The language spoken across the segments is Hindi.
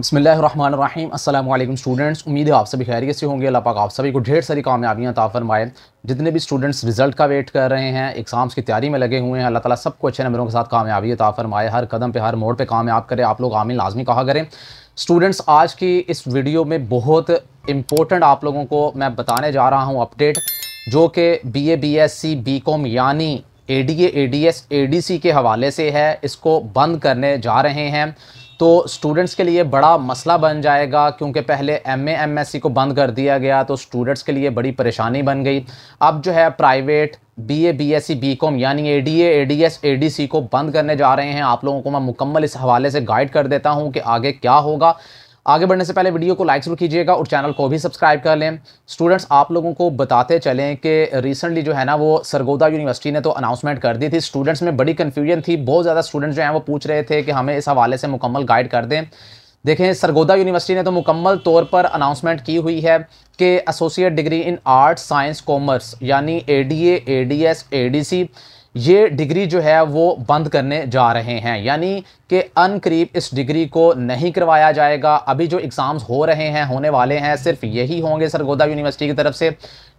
बसमीम अल्लाम स्टूडेंट्स उम्मीद है आप सभी खैरियत से होंगे अल्लाह पाक आप सभी को ढेर सारी कामयाबियाँ ता जितने भी स्टूडेंट्स रिजल्ट का वेट कर रहे हैं एग्ज़ाम्स की तैयारी में लगे हुए हैं अल्लाह ताला सबको अच्छे नंबरों के साथ कामयाबी ता फरमाए हर कदम पे हर मोड़ पे कामयाब करें आप लोग आमिल लाजमी कहा करें स्टूडेंट्स आज की इस वीडियो में बहुत इंपॉर्टेंट आप लोगों को मैं बताने जा रहा हूँ अपडेट जो कि B A B S C B com यानी A D A D S A D C के हवाले से है इसको बंद करने जा रहे हैं तो स्टूडेंट्स के लिए बड़ा मसला बन जाएगा क्योंकि पहले एम सी को बंद कर दिया गया तो स्टूडेंट्स के लिए बड़ी परेशानी बन गई अब जो है private B A B S C B com यानी A D A D S A D C को बंद करने जा रहे हैं आप लोगों को मैं मुकम्मल इस हवाले से गाइड कर देता हूँ कि आगे क्या होगा आगे बढ़ने से पहले वीडियो को लाइक जरूर कीजिएगा और चैनल को भी सब्सक्राइब कर लें स्टूडेंट्स आप लोगों को बताते चलें कि रिसेंटली जो है ना वो सरगोदा यूनिवर्सिटी ने तो अनाउंसमेंट कर दी थी स्टूडेंट्स में बड़ी कन्फ्यूजन थी बहुत ज़्यादा स्टूडेंट्स जो हैं वो पूछ रहे थे कि हमें इस हवाले से मुकम्मल गाइड कर दें देखें सरगोदा यूनिवर्सिटी ने तो मुकम्मल तौर पर अनाउंसमेंट की हुई है कि associate degree in arts science commerce यानी A D A D S A D C ये डिग्री जो है वो बंद करने जा रहे हैं यानी कि अनकरीब इस डिग्री को नहीं करवाया जाएगा अभी जो एग्ज़ाम्स हो रहे हैं होने वाले हैं सिर्फ यही होंगे सरगोदा यूनिवर्सिटी की तरफ से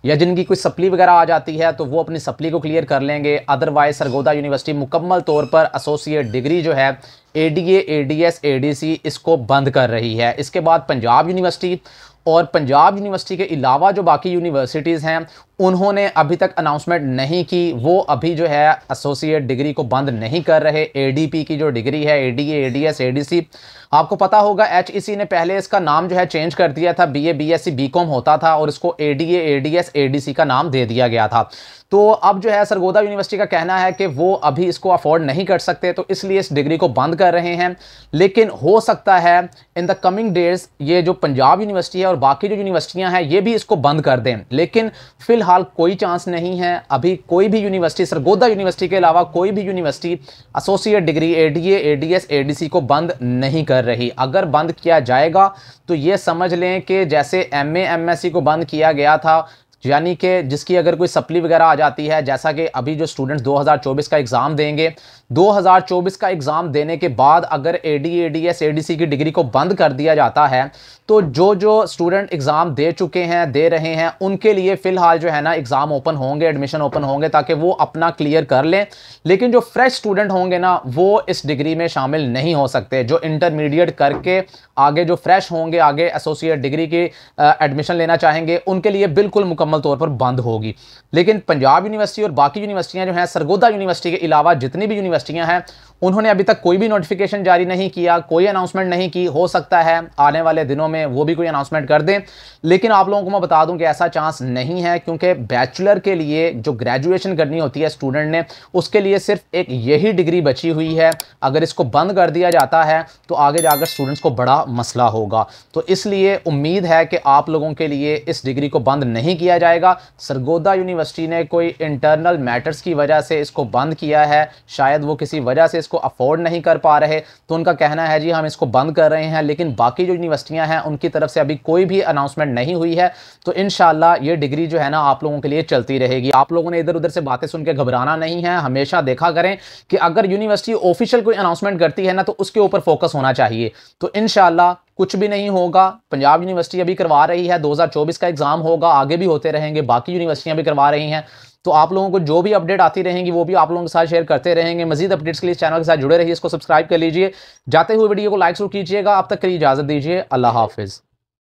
या जिनकी कोई सप्ली वगैरह आ जाती है तो वो अपनी सप्ली को क्लियर कर लेंगे अदरवाइज सरगोदा यूनिवर्सिटी मुकम्मल तौर पर एसोसिएट डिग्री जो है A D A D S A D C इसको बंद कर रही है इसके बाद पंजाब यूनिवर्सिटी और पंजाब यूनिवर्सिटी के अलावा जो बाकी यूनिवर्सिटीज़ हैं उन्होंने अभी तक अनाउंसमेंट नहीं की वो अभी जो है एसोसिएट डिग्री को बंद नहीं कर रहे एडीपी की जो डिग्री है एडीए एडीएस एडीसी आपको पता होगा एचईसी e ने पहले इसका नाम जो है चेंज कर दिया था बीए बीएससी बीकॉम होता था और इसको एडीए एडीएस एडीसी का नाम दे दिया गया था तो अब जो है सरगोदा यूनिवर्सिटी का कहना है कि वो अभी इसको अफोर्ड नहीं कर सकते तो इसलिए इस डिग्री को बंद कर रहे हैं लेकिन हो सकता है इन द कमिंग डेज ये जो पंजाब यूनिवर्सिटी है और बाकी जो यूनिवर्सिटियाँ हैं ये भी इसको बंद कर दें लेकिन फिलहाल फ़िलहाल कोई चांस नहीं है अभी कोई भी यूनिवर्सिटी सरगोदा यूनिवर्सिटी के अलावा कोई भी university associate degree A D A D S A D C को बंद नहीं कर रही अगर बंद किया जाएगा तो ये समझ लें कि जैसे M A M S C को बंद किया गया था यानी कि जिसकी अगर कोई सप्ली वगैरह आ जाती है जैसा कि अभी जो स्टूडेंट्स 2024 का एग्ज़ाम देंगे 2024 का एग्ज़ाम देने के बाद अगर A D A D S A D C की डिग्री को बंद कर दिया जाता है तो जो जो स्टूडेंट एग्ज़ाम दे चुके हैं दे रहे हैं उनके लिए फ़िलहाल जो है ना एग्ज़ाम ओपन होंगे एडमिशन ओपन होंगे ताकि वो अपना क्लियर कर लें लेकिन जो फ्रेश स्टूडेंट होंगे ना वो इस डिग्री में शामिल नहीं हो सकते जो इंटरमीडिएट करके आगे जो फ्रेश होंगे आगे एसोसिएट डिग्री की एडमिशन लेना चाहेंगे उनके लिए बिल्कुल मुकम्मल मुकम्मल तौर पर बंद होगी लेकिन पंजाब यूनिवर्सिटी और बाकी यूनिवर्सिटियाँ जो हैं सरगोदा यूनिवर्सिटी के अलावा जितनी भी यूनिवर्सिटियाँ हैं उन्होंने अभी तक कोई भी नोटिफिकेशन जारी नहीं किया कोई अनाउंसमेंट नहीं की हो सकता है आने वाले दिनों में वो भी कोई अनाउंसमेंट कर दें लेकिन आप लोगों को मैं बता दूं कि ऐसा चांस नहीं है क्योंकि बैचलर के लिए जो ग्रेजुएशन करनी होती है स्टूडेंट ने उसके लिए सिर्फ एक यही डिग्री बची हुई है अगर इसको बंद कर दिया जाता है तो आगे जाकर स्टूडेंट्स को बड़ा मसला होगा तो इसलिए उम्मीद है कि आप लोगों के लिए इस डिग्री को बंद नहीं किया किया जाएगा सरगोदा यूनिवर्सिटी ने कोई इंटरनल मैटर्स की वजह से इसको बंद किया है शायद वो किसी वजह से इसको अफोर्ड नहीं कर पा रहे तो उनका कहना है जी हम इसको बंद कर रहे हैं लेकिन बाकी जो यूनिवर्सिटियाँ हैं उनकी तरफ से अभी कोई भी अनाउंसमेंट नहीं हुई है तो इन ये डिग्री जो है ना आप लोगों के लिए चलती रहेगी आप लोगों ने इधर उधर से बातें सुनकर घबराना नहीं है हमेशा देखा करें कि अगर यूनिवर्सिटी ऑफिशियल कोई अनाउंसमेंट करती है ना तो उसके ऊपर फोकस होना चाहिए तो इनशाला कुछ भी नहीं होगा पंजाब यूनिवर्सिटी अभी करवा रही है 2024 का एग्ज़ाम होगा आगे भी होते रहेंगे बाकी यूनिवर्सिटियां भी करवा रही हैं तो आप लोगों को जो भी अपडेट आती रहेंगी वो भी आप लोगों के साथ शेयर करते रहेंगे मजीद अपडेट्स के लिए चैनल के साथ जुड़े रहिए इसको सब्सक्राइब कर लीजिए जाते हुए वीडियो को लाइक शुरू कीजिएगा आप तक के लिए इजाज़त दीजिए अल्लाह हाफिज़